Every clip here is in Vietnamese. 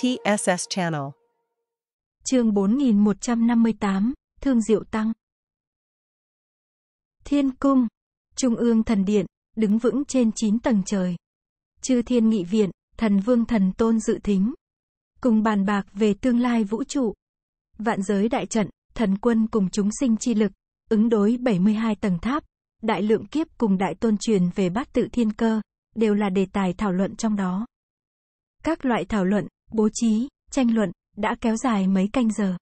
TSS Channel. Chương 4158, Thương Diệu Tăng. Thiên Cung, Trung ương Thần Điện, đứng vững trên 9 tầng trời. Chư Thiên Nghị Viện, Thần Vương Thần Tôn Dự Thính. Cùng bàn bạc về tương lai vũ trụ. Vạn giới đại trận, thần quân cùng chúng sinh chi lực, ứng đối 72 tầng tháp, đại lượng kiếp cùng đại tôn truyền về bát tự thiên cơ, đều là đề tài thảo luận trong đó. Các loại thảo luận, bố trí, tranh luận, đã kéo dài mấy canh giờ.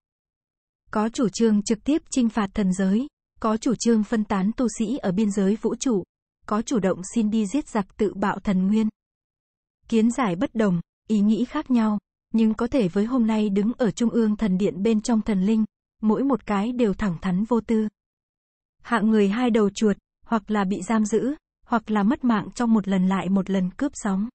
Có chủ trương trực tiếp trinh phạt thần giới, có chủ trương phân tán tu sĩ ở biên giới vũ trụ, có chủ động xin đi giết giặc tự bạo thần nguyên. Kiến giải bất đồng, ý nghĩ khác nhau, nhưng có thể với hôm nay đứng ở trung ương thần điện bên trong thần linh, mỗi một cái đều thẳng thắn vô tư. Hạng người hai đầu chuột, hoặc là bị giam giữ, hoặc là mất mạng trong một lần lại một lần cướp sóng.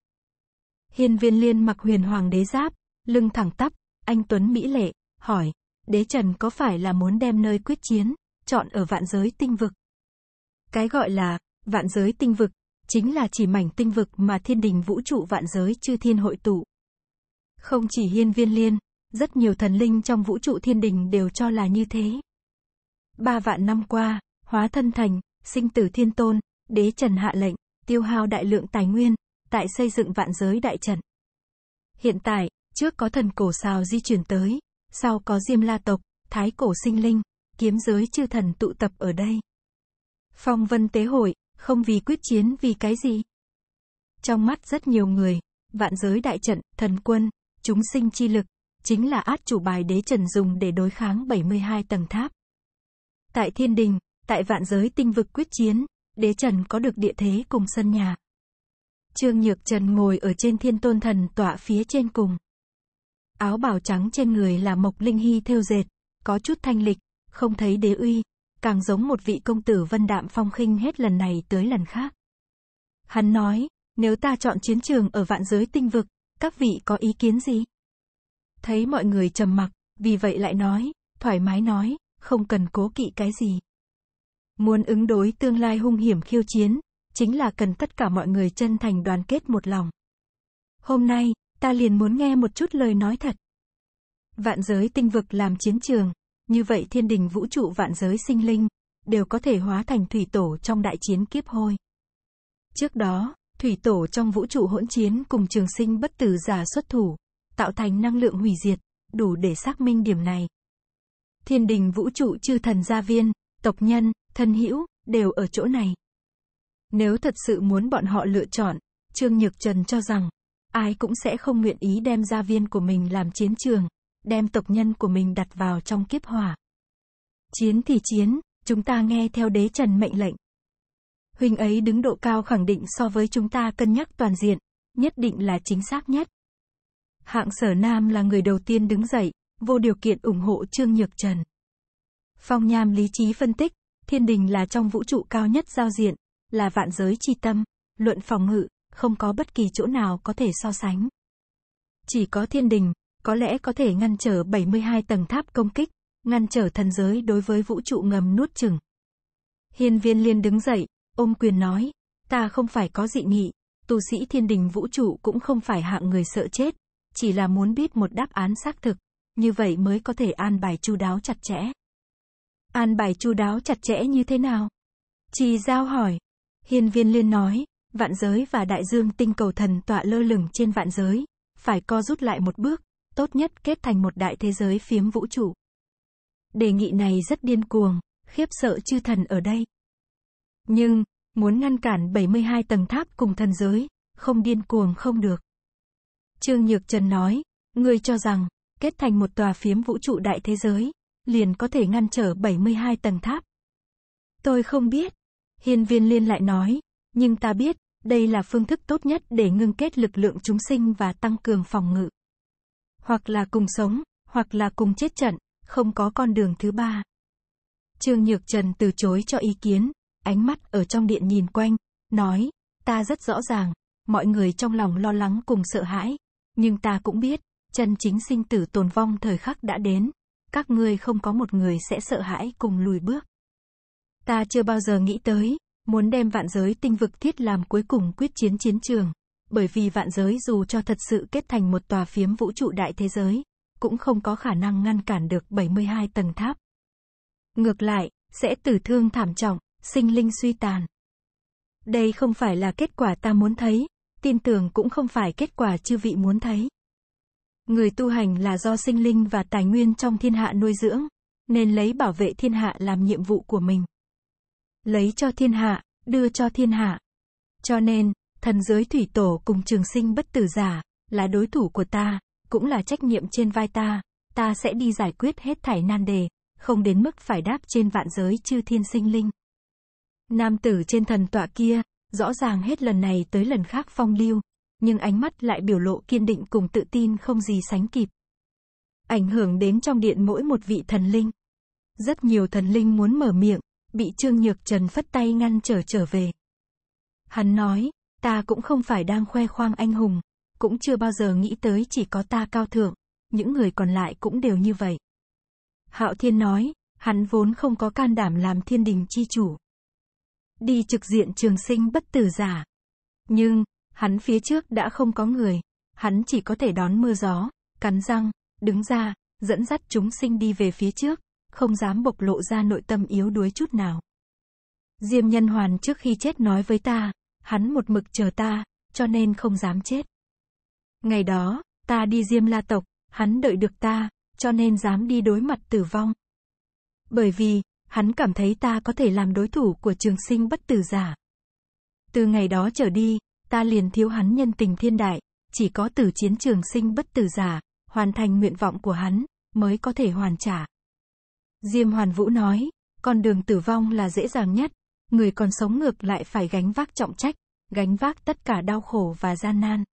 Hiên viên liên mặc huyền hoàng đế giáp, lưng thẳng tắp, anh Tuấn Mỹ Lệ, hỏi, đế trần có phải là muốn đem nơi quyết chiến, chọn ở vạn giới tinh vực? Cái gọi là, vạn giới tinh vực, chính là chỉ mảnh tinh vực mà thiên đình vũ trụ vạn giới chư thiên hội tụ. Không chỉ hiên viên liên, rất nhiều thần linh trong vũ trụ thiên đình đều cho là như thế. Ba vạn năm qua, hóa thân thành, sinh tử thiên tôn, đế trần hạ lệnh, tiêu hao đại lượng tài nguyên, tại xây dựng vạn giới đại trận. Hiện tại, trước có thần cổ xào di chuyển tới, sau có Diêm La tộc, Thái cổ sinh linh, kiếm giới chư thần tụ tập ở đây. Phong vân tế hội, không vì quyết chiến vì cái gì? Trong mắt rất nhiều người, vạn giới đại trận, thần quân, chúng sinh chi lực, chính là át chủ bài đế trần dùng để đối kháng 72 tầng tháp. Tại thiên đình, tại vạn giới tinh vực quyết chiến, đế trần có được địa thế cùng sân nhà. Trương Nhược Trần ngồi ở trên thiên tôn thần tọa phía trên cùng. Áo bào trắng trên người là Mộc Linh Hy theo dệt, có chút thanh lịch, không thấy đế uy, càng giống một vị công tử vân đạm phong khinh hết lần này tới lần khác. Hắn nói, nếu ta chọn chiến trường ở vạn giới tinh vực, các vị có ý kiến gì? Thấy mọi người trầm mặc, vì vậy lại nói, thoải mái nói, không cần cố kỵ cái gì. Muốn ứng đối tương lai hung hiểm khiêu chiến, chính là cần tất cả mọi người chân thành đoàn kết một lòng. Hôm nay, ta liền muốn nghe một chút lời nói thật. Vạn giới tinh vực làm chiến trường, như vậy thiên đình vũ trụ vạn giới sinh linh, đều có thể hóa thành thủy tổ trong đại chiến kiếp hôi. Trước đó, thủy tổ trong vũ trụ hỗn chiến cùng trường sinh bất tử giả xuất thủ, tạo thành năng lượng hủy diệt, đủ để xác minh điểm này. Thiên đình vũ trụ chư thần gia viên, tộc nhân, thân hữu đều ở chỗ này. Nếu thật sự muốn bọn họ lựa chọn, Trương Nhược Trần cho rằng, ai cũng sẽ không nguyện ý đem gia viên của mình làm chiến trường, đem tộc nhân của mình đặt vào trong kiếp hỏa. Chiến thì chiến, chúng ta nghe theo đế Trần mệnh lệnh. Huynh ấy đứng độ cao khẳng định so với chúng ta cân nhắc toàn diện, nhất định là chính xác nhất. Hạng sở nam là người đầu tiên đứng dậy, vô điều kiện ủng hộ Trương Nhược Trần. Phong Nham lý trí phân tích, thiên đình là trong vũ trụ cao nhất giao diện, là vạn giới chi tâm, luận phòng ngự, không có bất kỳ chỗ nào có thể so sánh. Chỉ có thiên đình, có lẽ có thể ngăn trở 72 tầng tháp công kích, ngăn trở thần giới đối với vũ trụ ngầm nuốt chừng. Hiên viên liên đứng dậy, ôm quyền nói, ta không phải có dị nghị, tu sĩ thiên đình vũ trụ cũng không phải hạng người sợ chết, chỉ là muốn biết một đáp án xác thực, như vậy mới có thể an bài chu đáo chặt chẽ. An bài chu đáo chặt chẽ như thế nào? Trì Giao hỏi, Hiên viên liên nói, vạn giới và đại dương tinh cầu thần tọa lơ lửng trên vạn giới, phải co rút lại một bước, tốt nhất kết thành một đại thế giới phiếm vũ trụ. Đề nghị này rất điên cuồng, khiếp sợ chư thần ở đây. Nhưng, muốn ngăn cản 72 tầng tháp cùng thần giới, không điên cuồng không được. Trương Nhược Trần nói, ngươi cho rằng, kết thành một tòa phiếm vũ trụ đại thế giới, liền có thể ngăn trở 72 tầng tháp. Tôi không biết, Hiên viên liên lại nói, nhưng ta biết, đây là phương thức tốt nhất để ngưng kết lực lượng chúng sinh và tăng cường phòng ngự. Hoặc là cùng sống, hoặc là cùng chết trận, không có con đường thứ ba. Trương Nhược Trần từ chối cho ý kiến, ánh mắt ở trong điện nhìn quanh, nói, ta rất rõ ràng, mọi người trong lòng lo lắng cùng sợ hãi, nhưng ta cũng biết, chân chính sinh tử tồn vong thời khắc đã đến, các ngươi không có một người sẽ sợ hãi cùng lùi bước. Ta chưa bao giờ nghĩ tới, muốn đem vạn giới tinh vực thiết làm cuối cùng quyết chiến chiến trường. Bởi vì vạn giới dù cho thật sự kết thành một tòa phiếm vũ trụ đại thế giới, cũng không có khả năng ngăn cản được 72 tầng tháp. Ngược lại, sẽ tử thương thảm trọng, sinh linh suy tàn. Đây không phải là kết quả ta muốn thấy, tin tưởng cũng không phải kết quả chư vị muốn thấy. Người tu hành là do sinh linh và tài nguyên trong thiên hạ nuôi dưỡng, nên lấy bảo vệ thiên hạ làm nhiệm vụ của mình lấy cho thiên hạ, đưa cho thiên hạ. Cho nên, thần giới thủy tổ cùng trường sinh bất tử giả, là đối thủ của ta, cũng là trách nhiệm trên vai ta, ta sẽ đi giải quyết hết thảy nan đề, không đến mức phải đáp trên vạn giới chư thiên sinh linh. Nam tử trên thần tọa kia, rõ ràng hết lần này tới lần khác phong lưu, nhưng ánh mắt lại biểu lộ kiên định cùng tự tin không gì sánh kịp. Ảnh hưởng đến trong điện mỗi một vị thần linh. Rất nhiều thần linh muốn mở miệng, bị Trương Nhược Trần phất tay ngăn trở trở về. Hắn nói, ta cũng không phải đang khoe khoang anh hùng, cũng chưa bao giờ nghĩ tới chỉ có ta cao thượng, những người còn lại cũng đều như vậy. Hạo Thiên nói, hắn vốn không có can đảm làm thiên đình chi chủ. Đi trực diện trường sinh bất tử giả. Nhưng, hắn phía trước đã không có người, hắn chỉ có thể đón mưa gió, cắn răng, đứng ra, dẫn dắt chúng sinh đi về phía trước, không dám bộc lộ ra nội tâm yếu đuối chút nào. Diêm Nhân Hoàn trước khi chết nói với ta, hắn một mực chờ ta, cho nên không dám chết. Ngày đó, ta đi Diêm La tộc, hắn đợi được ta, cho nên dám đi đối mặt tử vong. Bởi vì, hắn cảm thấy ta có thể làm đối thủ của trường sinh bất tử giả. Từ ngày đó trở đi, ta liền thiếu hắn nhân tình thiên đại, chỉ có tử chiến trường sinh bất tử giả, hoàn thành nguyện vọng của hắn, mới có thể hoàn trả. Diêm Hoàn Vũ nói, con đường tử vong là dễ dàng nhất, người còn sống ngược lại phải gánh vác trọng trách, gánh vác tất cả đau khổ và gian nan.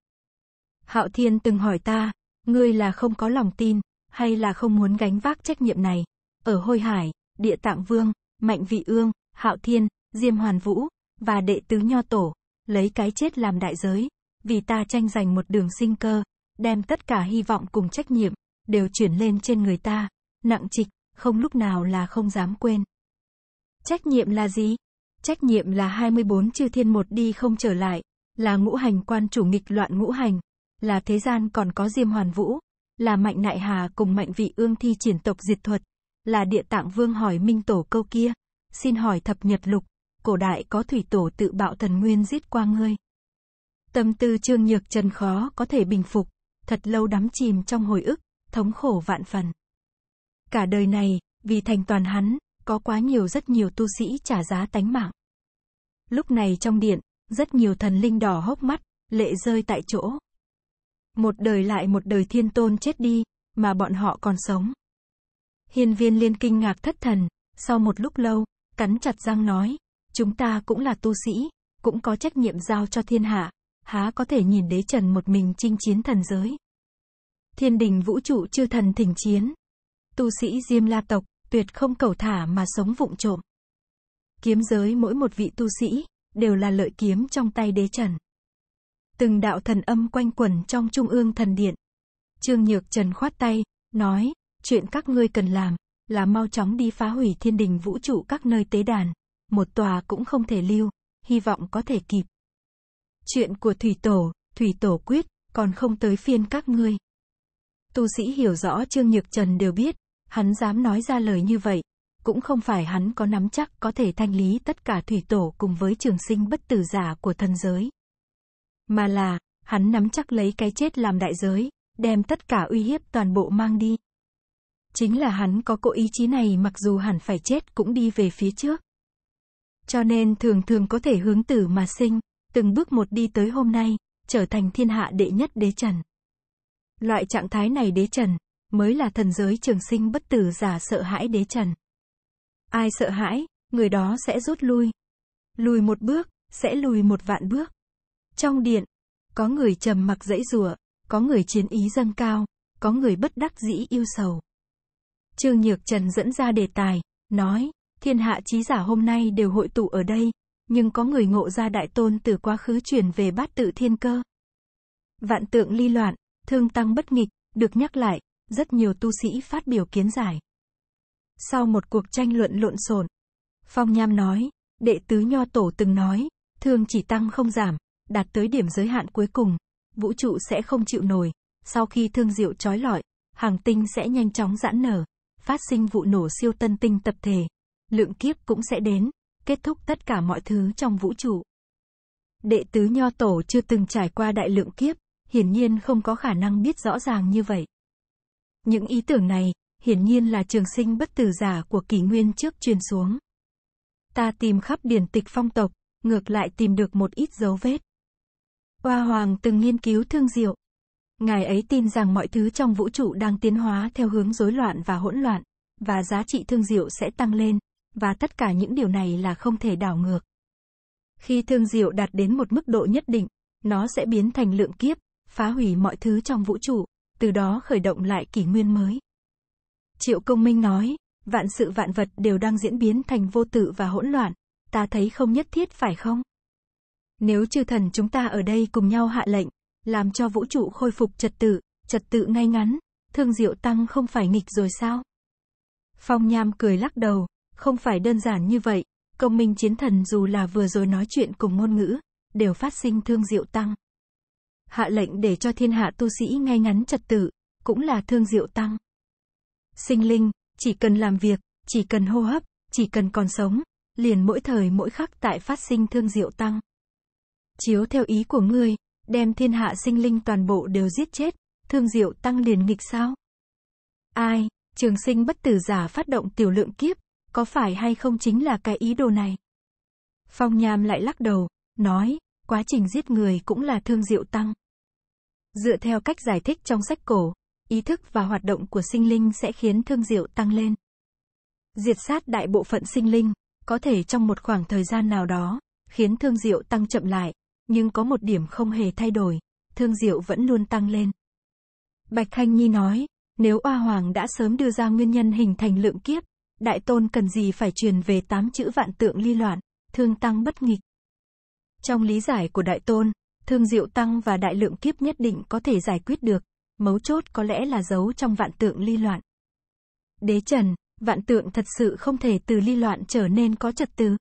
Hạo Thiên từng hỏi ta, ngươi là không có lòng tin, hay là không muốn gánh vác trách nhiệm này? Ở Hôi Hải, Địa Tạng Vương, Mạnh Vị Ương, Hạo Thiên, Diêm Hoàn Vũ, và đệ tứ Nho Tổ, lấy cái chết làm đại giới, vì ta tranh giành một đường sinh cơ, đem tất cả hy vọng cùng trách nhiệm, đều chuyển lên trên người ta, nặng trịch, không lúc nào là không dám quên. Trách nhiệm là gì? Trách nhiệm là 24 chư thiên một đi không trở lại, là ngũ hành quan chủ nghịch loạn ngũ hành, là thế gian còn có Diêm Hoàn Vũ, là Mạnh Nại Hà cùng Mạnh Vị Ương thi triển tộc diệt thuật, là Địa Tạng Vương hỏi Minh Tổ câu kia, xin hỏi thập nhật lục, cổ đại có thủy tổ tự bạo thần nguyên giết qua ngươi. Tâm tư Trương Nhược Trần khó có thể bình phục, thật lâu đắm chìm trong hồi ức, thống khổ vạn phần. Cả đời này, vì thành toàn hắn, có quá nhiều rất nhiều tu sĩ trả giá tánh mạng. Lúc này trong điện, rất nhiều thần linh đỏ hốc mắt, lệ rơi tại chỗ. Một đời lại một đời thiên tôn chết đi, mà bọn họ còn sống. Hiên viên liên kinh ngạc thất thần, sau một lúc lâu, cắn chặt răng nói, chúng ta cũng là tu sĩ, cũng có trách nhiệm giao cho thiên hạ, há có thể nhìn đế trần một mình chinh chiến thần giới. Thiên đình vũ trụ chưa thần thỉnh chiến. Tu sĩ Diêm La tộc, tuyệt không cầu thả mà sống vụng trộm. Kiếm giới mỗi một vị tu sĩ, đều là lợi kiếm trong tay đế trần. Từng đạo thần âm quanh quẩn trong trung ương thần điện. Trương Nhược Trần khoát tay, nói, chuyện các ngươi cần làm, là mau chóng đi phá hủy thiên đình vũ trụ các nơi tế đàn, một tòa cũng không thể lưu, hy vọng có thể kịp. Chuyện của Thủy Tổ, Thủy Tổ quyết, còn không tới phiên các ngươi. Tu sĩ hiểu rõ Trương Nhược Trần đều biết, Hắn dám nói ra lời như vậy, cũng không phải hắn có nắm chắc có thể thanh lý tất cả thủy tổ cùng với trường sinh bất tử giả của thần giới. Mà là, hắn nắm chắc lấy cái chết làm đại giới, đem tất cả uy hiếp toàn bộ mang đi. Chính là hắn có cố ý chí này mặc dù hẳn phải chết cũng đi về phía trước. Cho nên thường thường có thể hướng tử mà sinh, từng bước một đi tới hôm nay, trở thành thiên hạ đệ nhất đế trần. Loại trạng thái này đế trần, mới là thần giới trường sinh bất tử giả sợ hãi đế trần. Ai sợ hãi, người đó sẽ rút lui. Lùi một bước, sẽ lùi một vạn bước. Trong điện, có người trầm mặc dãy rùa, có người chiến ý dâng cao, có người bất đắc dĩ yêu sầu. Trương Nhược Trần dẫn ra đề tài, nói, thiên hạ trí giả hôm nay đều hội tụ ở đây, nhưng có người ngộ ra đại tôn từ quá khứ chuyển về bát tự thiên cơ. Vạn tượng ly loạn, thương tăng bất nghịch, được nhắc lại, rất nhiều tu sĩ phát biểu kiến giải. Sau một cuộc tranh luận lộn xộn, Phong Nham nói, đệ tứ nho tổ từng nói, thương chỉ tăng không giảm, đạt tới điểm giới hạn cuối cùng, vũ trụ sẽ không chịu nổi, sau khi thương diệu trói lọi, hàng tinh sẽ nhanh chóng giãn nở, phát sinh vụ nổ siêu tân tinh tập thể, lượng kiếp cũng sẽ đến, kết thúc tất cả mọi thứ trong vũ trụ. Đệ tứ nho tổ chưa từng trải qua đại lượng kiếp, hiển nhiên không có khả năng biết rõ ràng như vậy. Những ý tưởng này, hiển nhiên là trường sinh bất tử giả của kỷ nguyên trước truyền xuống. Ta tìm khắp điển tịch phong tộc, ngược lại tìm được một ít dấu vết. Hoa Hoàng từng nghiên cứu thương diệu. Ngài ấy tin rằng mọi thứ trong vũ trụ đang tiến hóa theo hướng rối loạn và hỗn loạn, và giá trị thương diệu sẽ tăng lên, và tất cả những điều này là không thể đảo ngược. Khi thương diệu đạt đến một mức độ nhất định, nó sẽ biến thành lượng kiếp, phá hủy mọi thứ trong vũ trụ, từ đó khởi động lại kỷ nguyên mới. Triệu Công Minh nói, vạn sự vạn vật đều đang diễn biến thành vô tự và hỗn loạn, ta thấy không nhất thiết phải không? Nếu chư thần chúng ta ở đây cùng nhau hạ lệnh, làm cho vũ trụ khôi phục trật tự, trật tự ngay ngắn, thương diệu tăng không phải nghịch rồi sao? Phong Nham cười lắc đầu, không phải đơn giản như vậy, công minh chiến thần dù là vừa rồi nói chuyện cùng ngôn ngữ, đều phát sinh thương diệu tăng hạ lệnh để cho thiên hạ tu sĩ ngay ngắn trật tự, cũng là thương diệu tăng. Sinh linh, chỉ cần làm việc, chỉ cần hô hấp, chỉ cần còn sống, liền mỗi thời mỗi khắc tại phát sinh thương diệu tăng. Chiếu theo ý của ngươi, đem thiên hạ sinh linh toàn bộ đều giết chết, thương diệu tăng liền nghịch sao? Ai, trường sinh bất tử giả phát động tiểu lượng kiếp, có phải hay không chính là cái ý đồ này? Phong Nham lại lắc đầu, nói, quá trình giết người cũng là thương diệu tăng. Dựa theo cách giải thích trong sách cổ, ý thức và hoạt động của sinh linh sẽ khiến thương diệu tăng lên. Diệt sát đại bộ phận sinh linh, có thể trong một khoảng thời gian nào đó, khiến thương diệu tăng chậm lại, nhưng có một điểm không hề thay đổi, thương diệu vẫn luôn tăng lên. Bạch Khanh Nhi nói, nếu Oa Hoàng đã sớm đưa ra nguyên nhân hình thành lượng kiếp, Đại Tôn cần gì phải truyền về tám chữ vạn tượng ly loạn, thương tăng bất nghịch. Trong lý giải của Đại Tôn, thương diệu tăng và đại lượng kiếp nhất định có thể giải quyết được, mấu chốt có lẽ là giấu trong vạn tượng ly loạn. Đế Trần, vạn tượng thật sự không thể từ ly loạn trở nên có trật tự.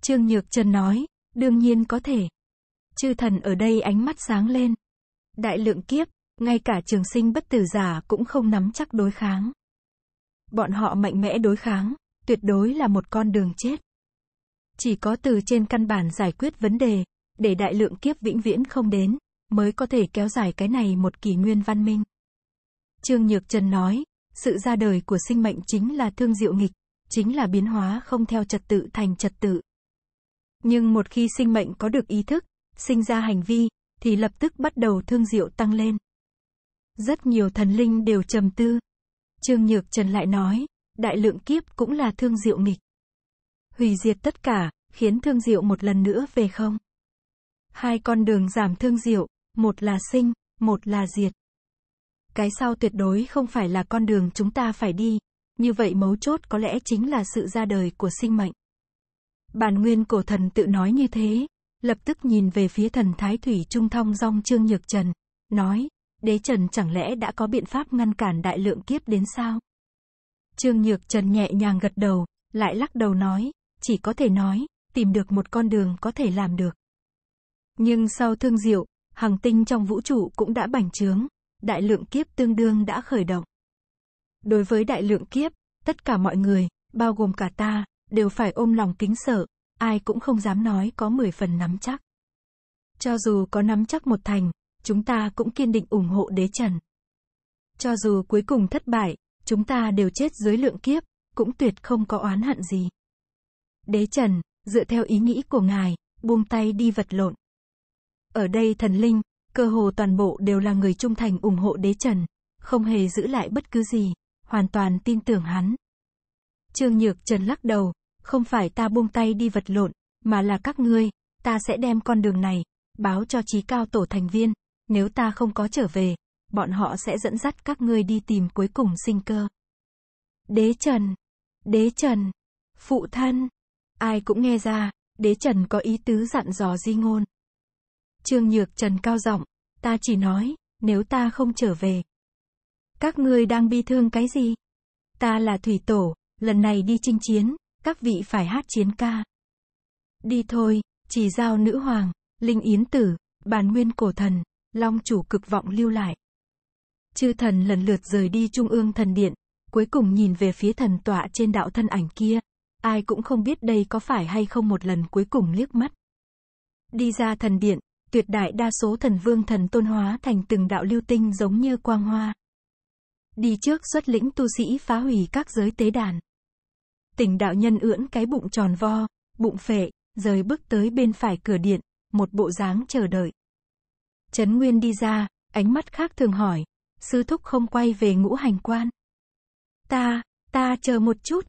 Trương Nhược Trần nói, đương nhiên có thể. Chư thần ở đây ánh mắt sáng lên. Đại lượng kiếp, ngay cả trường sinh bất tử giả cũng không nắm chắc đối kháng. Bọn họ mạnh mẽ đối kháng, tuyệt đối là một con đường chết. Chỉ có từ trên căn bản giải quyết vấn đề, để đại lượng kiếp vĩnh viễn không đến, mới có thể kéo dài cái này một kỷ nguyên văn minh. Trương Nhược Trần nói, sự ra đời của sinh mệnh chính là thương diệu nghịch, chính là biến hóa không theo trật tự thành trật tự. Nhưng một khi sinh mệnh có được ý thức, sinh ra hành vi, thì lập tức bắt đầu thương diệu tăng lên. Rất nhiều thần linh đều trầm tư. Trương Nhược Trần lại nói, đại lượng kiếp cũng là thương diệu nghịch hủy diệt tất cả, khiến thương diệu một lần nữa về không. Hai con đường giảm thương diệu, một là sinh, một là diệt. Cái sau tuyệt đối không phải là con đường chúng ta phải đi, như vậy mấu chốt có lẽ chính là sự ra đời của sinh mệnh. Bản nguyên cổ thần tự nói như thế, lập tức nhìn về phía thần Thái Thủy Trung thông Dong Trương Nhược Trần, nói, đế trần chẳng lẽ đã có biện pháp ngăn cản đại lượng kiếp đến sao? Trương Nhược Trần nhẹ nhàng gật đầu, lại lắc đầu nói, chỉ có thể nói, tìm được một con đường có thể làm được. Nhưng sau thương diệu, hàng tinh trong vũ trụ cũng đã bành trướng, đại lượng kiếp tương đương đã khởi động. Đối với đại lượng kiếp, tất cả mọi người, bao gồm cả ta, đều phải ôm lòng kính sợ, ai cũng không dám nói có 10 phần nắm chắc. Cho dù có nắm chắc một thành, chúng ta cũng kiên định ủng hộ đế trần. Cho dù cuối cùng thất bại, chúng ta đều chết dưới lượng kiếp, cũng tuyệt không có oán hận gì. Đế Trần, dựa theo ý nghĩ của ngài, buông tay đi vật lộn. Ở đây thần linh, cơ hồ toàn bộ đều là người trung thành ủng hộ đế Trần, không hề giữ lại bất cứ gì, hoàn toàn tin tưởng hắn. Trương Nhược Trần lắc đầu, không phải ta buông tay đi vật lộn, mà là các ngươi, ta sẽ đem con đường này, báo cho trí cao tổ thành viên, nếu ta không có trở về, bọn họ sẽ dẫn dắt các ngươi đi tìm cuối cùng sinh cơ. Đế Trần, Đế Trần, Phụ Thân, ai cũng nghe ra, đế Trần có ý tứ dặn dò di ngôn. Trương Nhược Trần cao giọng, ta chỉ nói, nếu ta không trở về. Các ngươi đang bi thương cái gì? Ta là thủy tổ, lần này đi chinh chiến, các vị phải hát chiến ca. Đi thôi, chỉ giao nữ hoàng, linh yến tử, bàn nguyên cổ thần, long chủ cực vọng lưu lại. Chư thần lần lượt rời đi trung ương thần điện, cuối cùng nhìn về phía thần tọa trên đạo thân ảnh kia, ai cũng không biết đây có phải hay không một lần cuối cùng liếc mắt. Đi ra thần điện, tuyệt đại đa số thần vương thần tôn hóa thành từng đạo lưu tinh giống như quang hoa. Đi trước xuất lĩnh tu sĩ phá hủy các giới tế đàn. tỉnh đạo nhân ưỡn cái bụng tròn vo, bụng phệ, rời bước tới bên phải cửa điện, một bộ dáng chờ đợi. Trấn Nguyên đi ra, ánh mắt khác thường hỏi, sư thúc không quay về ngũ hành quan. Ta, ta chờ một chút.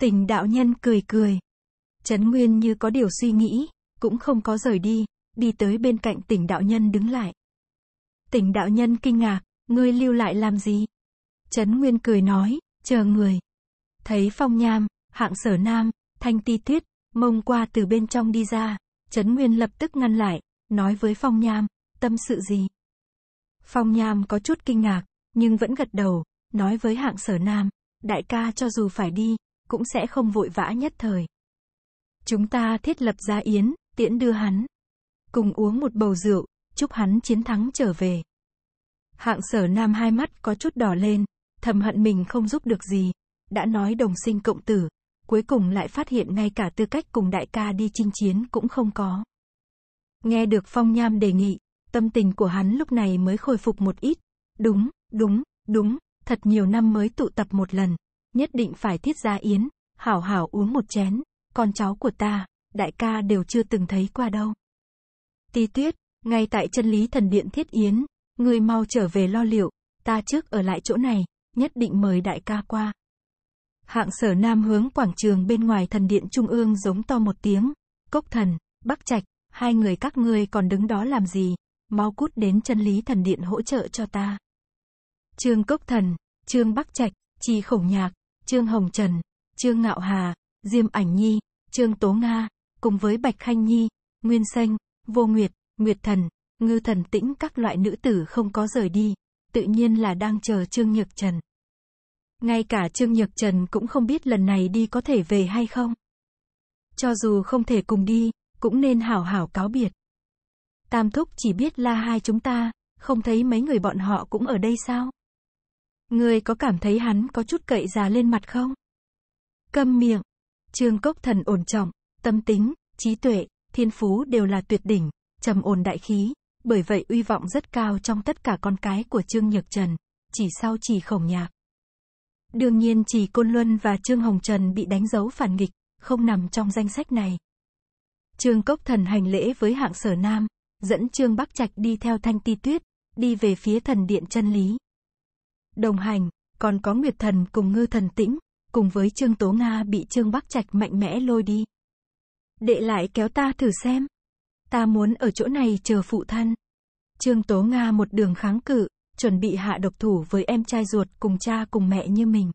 Tình đạo nhân cười cười. Trấn Nguyên như có điều suy nghĩ, cũng không có rời đi, đi tới bên cạnh tỉnh đạo nhân đứng lại. Tỉnh đạo nhân kinh ngạc, ngươi lưu lại làm gì? Trấn Nguyên cười nói, chờ người. Thấy phong nham, hạng sở nam, thanh ti tuyết, mông qua từ bên trong đi ra, Trấn Nguyên lập tức ngăn lại, nói với phong nham, tâm sự gì? Phong nham có chút kinh ngạc, nhưng vẫn gật đầu, nói với hạng sở nam, đại ca cho dù phải đi, cũng sẽ không vội vã nhất thời. Chúng ta thiết lập gia yến, tiễn đưa hắn. Cùng uống một bầu rượu, chúc hắn chiến thắng trở về. Hạng sở nam hai mắt có chút đỏ lên, thầm hận mình không giúp được gì. Đã nói đồng sinh cộng tử, cuối cùng lại phát hiện ngay cả tư cách cùng đại ca đi chinh chiến cũng không có. Nghe được Phong Nham đề nghị, tâm tình của hắn lúc này mới khôi phục một ít. Đúng, đúng, đúng, thật nhiều năm mới tụ tập một lần, nhất định phải thiết gia yến, hảo hảo uống một chén, con cháu của ta, đại ca đều chưa từng thấy qua đâu. Tí tuyết, ngay tại chân lý thần điện thiết yến, người mau trở về lo liệu, ta trước ở lại chỗ này, nhất định mời đại ca qua. Hạng sở nam hướng quảng trường bên ngoài thần điện trung ương giống to một tiếng, cốc thần, bắc trạch, hai người các ngươi còn đứng đó làm gì, mau cút đến chân lý thần điện hỗ trợ cho ta. Trương cốc thần, trương bắc trạch, trì khổng nhạc, Trương Hồng Trần, Trương Ngạo Hà, Diêm Ảnh Nhi, Trương Tố Nga, cùng với Bạch Khanh Nhi, Nguyên Xanh, Vô Nguyệt, Nguyệt Thần, Ngư Thần Tĩnh các loại nữ tử không có rời đi, tự nhiên là đang chờ Trương Nhược Trần. Ngay cả Trương Nhược Trần cũng không biết lần này đi có thể về hay không. Cho dù không thể cùng đi, cũng nên hảo hảo cáo biệt. Tam Thúc chỉ biết la hai chúng ta, không thấy mấy người bọn họ cũng ở đây sao? Ngươi có cảm thấy hắn có chút cậy già lên mặt không? Câm miệng. Trương Cốc Thần ổn trọng, tâm tính, trí tuệ, thiên phú đều là tuyệt đỉnh, trầm ổn đại khí, bởi vậy uy vọng rất cao trong tất cả con cái của Trương Nhược Trần, chỉ sau chỉ khổng nhạc. Đương nhiên chỉ Côn Luân và Trương Hồng Trần bị đánh dấu phản nghịch, không nằm trong danh sách này. Trương Cốc Thần hành lễ với hạng sở nam, dẫn Trương Bắc Trạch đi theo Thanh Ti Tuyết, đi về phía thần điện chân lý đồng hành, còn có Nguyệt Thần cùng Ngư Thần Tĩnh, cùng với Trương Tố Nga bị Trương Bắc Trạch mạnh mẽ lôi đi. Đệ lại kéo ta thử xem. Ta muốn ở chỗ này chờ phụ thân. Trương Tố Nga một đường kháng cự, chuẩn bị hạ độc thủ với em trai ruột cùng cha cùng mẹ như mình.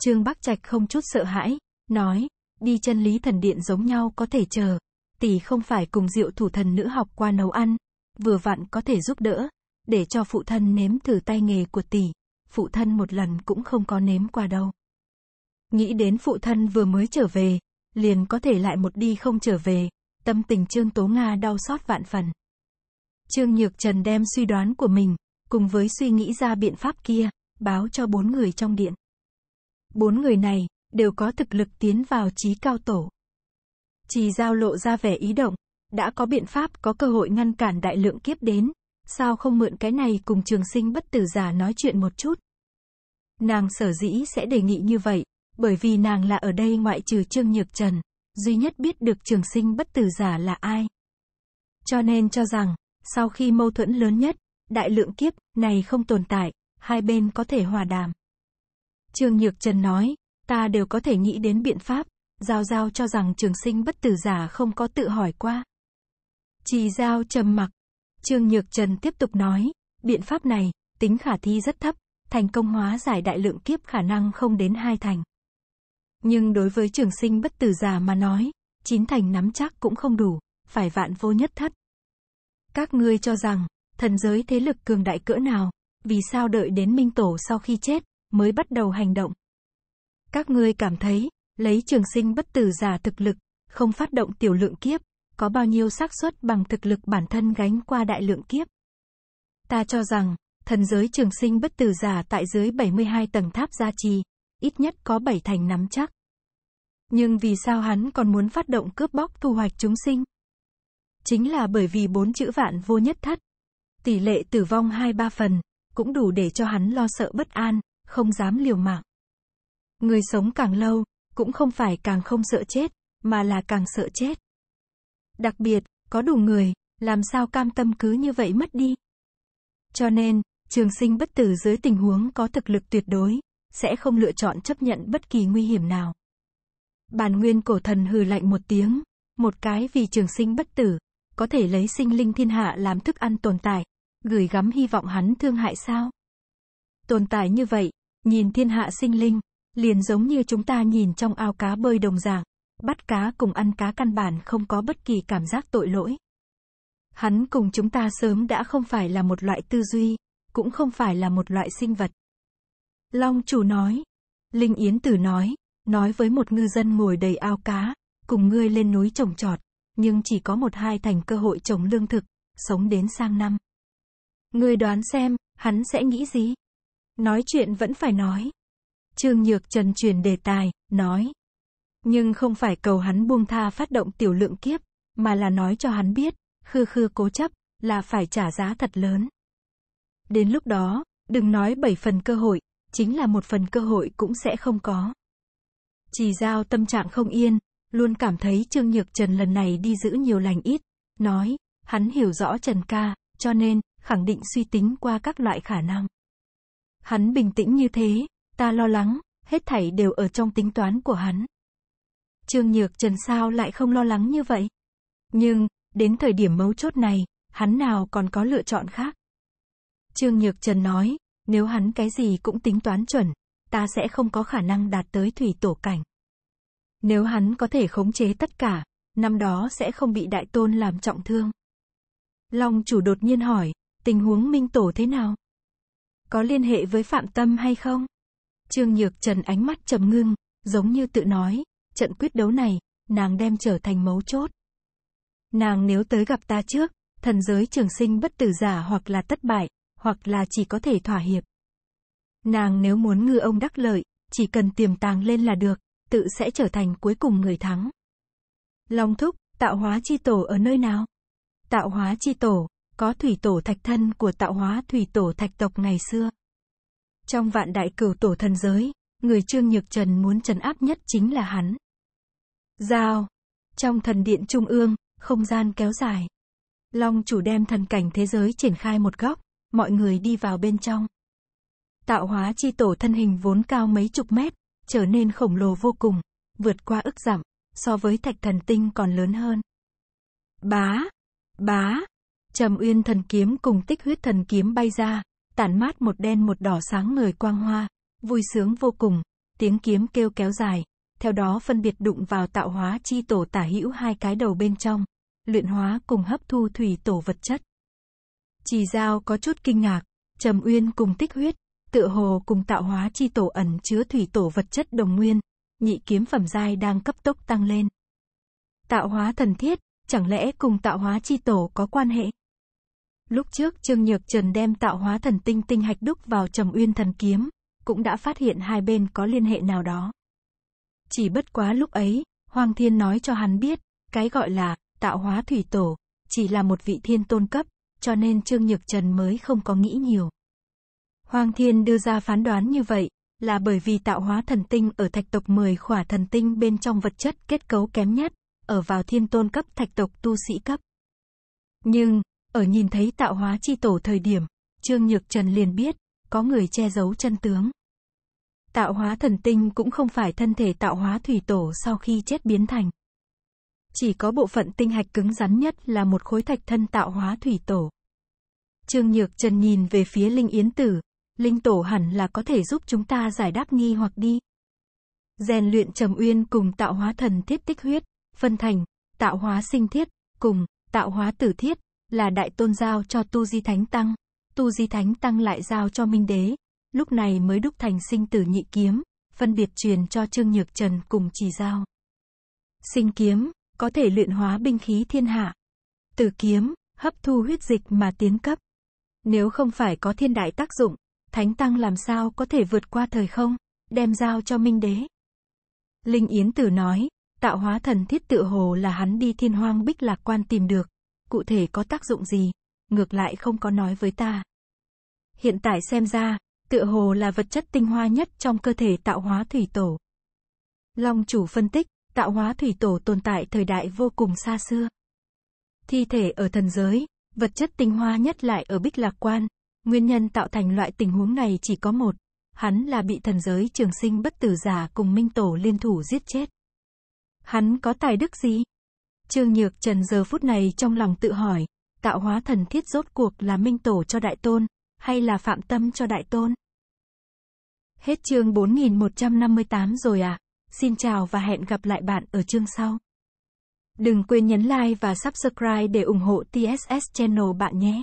Trương Bắc Trạch không chút sợ hãi, nói, đi chân lý thần điện giống nhau có thể chờ, tỷ không phải cùng diệu thủ thần nữ học qua nấu ăn, vừa vặn có thể giúp đỡ, để cho phụ thân nếm thử tay nghề của tỷ, phụ thân một lần cũng không có nếm qua đâu. Nghĩ đến phụ thân vừa mới trở về, liền có thể lại một đi không trở về, tâm tình Trương Tố Nga đau xót vạn phần. Trương Nhược Trần đem suy đoán của mình, cùng với suy nghĩ ra biện pháp kia, báo cho bốn người trong điện. Bốn người này, đều có thực lực tiến vào trí cao tổ. Chỉ giao lộ ra vẻ ý động, đã có biện pháp có cơ hội ngăn cản đại lượng kiếp đến, sao không mượn cái này cùng trường sinh bất tử giả nói chuyện một chút. Nàng sở dĩ sẽ đề nghị như vậy, bởi vì nàng là ở đây ngoại trừ Trương Nhược Trần, duy nhất biết được trường sinh bất tử giả là ai. Cho nên cho rằng, sau khi mâu thuẫn lớn nhất, đại lượng kiếp này không tồn tại, hai bên có thể hòa đàm. Trương Nhược Trần nói, ta đều có thể nghĩ đến biện pháp, Giao Giao cho rằng trường sinh bất tử giả không có tự hỏi qua. Trì Giao trầm mặc, Trương Nhược Trần tiếp tục nói, biện pháp này, tính khả thi rất thấp, thành công hóa giải đại lượng kiếp khả năng không đến hai thành. Nhưng đối với trường sinh bất tử già mà nói, chín thành nắm chắc cũng không đủ, phải vạn vô nhất thất. Các ngươi cho rằng, thần giới thế lực cường đại cỡ nào, vì sao đợi đến minh tổ sau khi chết, mới bắt đầu hành động. Các ngươi cảm thấy, lấy trường sinh bất tử già thực lực, không phát động tiểu lượng kiếp, có bao nhiêu xác suất bằng thực lực bản thân gánh qua đại lượng kiếp. Ta cho rằng, thần giới trường sinh bất tử giả tại dưới 72 tầng tháp gia trì, ít nhất có 7 thành nắm chắc. Nhưng vì sao hắn còn muốn phát động cướp bóc thu hoạch chúng sinh? Chính là bởi vì bốn chữ vạn vô nhất thất. Tỷ lệ tử vong 2-3 phần, cũng đủ để cho hắn lo sợ bất an, không dám liều mạng. Người sống càng lâu, cũng không phải càng không sợ chết, mà là càng sợ chết. Đặc biệt, có đủ người, làm sao cam tâm cứ như vậy mất đi. Cho nên, trường sinh bất tử dưới tình huống có thực lực tuyệt đối, sẽ không lựa chọn chấp nhận bất kỳ nguy hiểm nào. bàn nguyên cổ thần hừ lạnh một tiếng, một cái vì trường sinh bất tử, có thể lấy sinh linh thiên hạ làm thức ăn tồn tại, gửi gắm hy vọng hắn thương hại sao? Tồn tại như vậy, nhìn thiên hạ sinh linh, liền giống như chúng ta nhìn trong ao cá bơi đồng dạng, Bắt cá cùng ăn cá căn bản không có bất kỳ cảm giác tội lỗi. Hắn cùng chúng ta sớm đã không phải là một loại tư duy, cũng không phải là một loại sinh vật. Long chủ nói. Linh Yến Tử nói, nói với một ngư dân ngồi đầy ao cá, cùng ngươi lên núi trồng trọt, nhưng chỉ có một hai thành cơ hội trồng lương thực, sống đến sang năm. Ngươi đoán xem, hắn sẽ nghĩ gì? Nói chuyện vẫn phải nói. Trương Nhược Trần truyền đề tài, nói, nhưng không phải cầu hắn buông tha phát động tiểu lượng kiếp, mà là nói cho hắn biết, khư khư cố chấp, là phải trả giá thật lớn. Đến lúc đó, đừng nói bảy phần cơ hội, chính là một phần cơ hội cũng sẽ không có. Chỉ giao tâm trạng không yên, luôn cảm thấy Trương Nhược Trần lần này đi giữ nhiều lành ít, nói, hắn hiểu rõ Trần ca, cho nên, khẳng định suy tính qua các loại khả năng. Hắn bình tĩnh như thế, ta lo lắng, hết thảy đều ở trong tính toán của hắn. Trương Nhược Trần sao lại không lo lắng như vậy? Nhưng, đến thời điểm mấu chốt này, hắn nào còn có lựa chọn khác? Trương Nhược Trần nói, nếu hắn cái gì cũng tính toán chuẩn, ta sẽ không có khả năng đạt tới thủy tổ cảnh. Nếu hắn có thể khống chế tất cả, năm đó sẽ không bị đại tôn làm trọng thương. Long chủ đột nhiên hỏi, tình huống minh tổ thế nào? Có liên hệ với phạm tâm hay không? Trương Nhược Trần ánh mắt trầm ngưng, giống như tự nói, trận quyết đấu này, nàng đem trở thành mấu chốt. Nàng nếu tới gặp ta trước, thần giới trường sinh bất tử giả hoặc là thất bại, hoặc là chỉ có thể thỏa hiệp. Nàng nếu muốn ngư ông đắc lợi, chỉ cần tiềm tàng lên là được, tự sẽ trở thành cuối cùng người thắng. Long thúc, tạo hóa chi tổ ở nơi nào? Tạo hóa chi tổ, có thủy tổ thạch thân của tạo hóa thủy tổ thạch tộc ngày xưa. Trong vạn đại cửu tổ thần giới, người Trương Nhược Trần muốn trấn áp nhất chính là hắn. Giao. Trong thần điện trung ương, không gian kéo dài. Long chủ đem thần cảnh thế giới triển khai một góc, mọi người đi vào bên trong. Tạo hóa chi tổ thân hình vốn cao mấy chục mét, trở nên khổng lồ vô cùng, vượt qua ức giảm, so với thạch thần tinh còn lớn hơn. Bá! Bá! Trầm uyên thần kiếm cùng tích huyết thần kiếm bay ra, tản mát một đen một đỏ sáng người quang hoa, vui sướng vô cùng, tiếng kiếm kêu kéo dài, theo đó phân biệt đụng vào tạo hóa chi tổ tả hữu hai cái đầu bên trong, luyện hóa cùng hấp thu thủy tổ vật chất. Trì Giao có chút kinh ngạc, Trầm Uyên cùng tích huyết, tựa hồ cùng tạo hóa chi tổ ẩn chứa thủy tổ vật chất đồng nguyên, nhị kiếm phẩm giai đang cấp tốc tăng lên. Tạo hóa thần thiết, chẳng lẽ cùng tạo hóa chi tổ có quan hệ? Lúc trước Trương Nhược Trần đem tạo hóa thần tinh tinh hạch đúc vào Trầm Uyên thần kiếm, cũng đã phát hiện hai bên có liên hệ nào đó. Chỉ bất quá lúc ấy, Hoàng Thiên nói cho hắn biết, cái gọi là tạo hóa thủy tổ, chỉ là một vị thiên tôn cấp, cho nên Trương Nhược Trần mới không có nghĩ nhiều. Hoàng Thiên đưa ra phán đoán như vậy, là bởi vì tạo hóa thần tinh ở thạch tộc 10 khỏa thần tinh bên trong vật chất kết cấu kém nhất, ở vào thiên tôn cấp thạch tộc tu sĩ cấp. Nhưng, ở nhìn thấy tạo hóa chi tổ thời điểm, Trương Nhược Trần liền biết, có người che giấu chân tướng. Tạo hóa thần tinh cũng không phải thân thể tạo hóa thủy tổ sau khi chết biến thành. Chỉ có bộ phận tinh hạch cứng rắn nhất là một khối thạch thân tạo hóa thủy tổ. Trương Nhược Trần nhìn về phía Linh Yến Tử, Linh Tổ hẳn là có thể giúp chúng ta giải đáp nghi hoặc đi. Rèn luyện trầm uyên cùng tạo hóa thần thiết tích huyết, phân thành, tạo hóa sinh thiết, cùng, tạo hóa tử thiết, là đại tôn giao cho tu di thánh tăng, tu di thánh tăng lại giao cho minh đế, lúc này mới đúc thành sinh tử nhị kiếm, phân biệt truyền cho Trương Nhược Trần cùng chỉ giao. Sinh kiếm, có thể luyện hóa binh khí thiên hạ. Tử kiếm, hấp thu huyết dịch mà tiến cấp. Nếu không phải có thiên đại tác dụng, Thánh Tăng làm sao có thể vượt qua thời không, đem giao cho Minh Đế. Linh Yến Tử nói, tạo hóa thần thiết tự hồ là hắn đi thiên hoang bích lạc quan tìm được, cụ thể có tác dụng gì, ngược lại không có nói với ta. Hiện tại xem ra, tựa hồ là vật chất tinh hoa nhất trong cơ thể tạo hóa thủy tổ. Long chủ phân tích, tạo hóa thủy tổ tồn tại thời đại vô cùng xa xưa. Thi thể ở thần giới, vật chất tinh hoa nhất lại ở bích lạc quan, nguyên nhân tạo thành loại tình huống này chỉ có một, hắn là bị thần giới trường sinh bất tử giả cùng minh tổ liên thủ giết chết. Hắn có tài đức gì? Trương Nhược Trần giờ phút này trong lòng tự hỏi, tạo hóa thần thiết rốt cuộc là minh tổ cho đại tôn, hay là phạm tâm cho đại tôn? Hết chương 4158 rồi à? Xin chào và hẹn gặp lại bạn ở chương sau. Đừng quên nhấn like và subscribe để ủng hộ TSS Channel bạn nhé.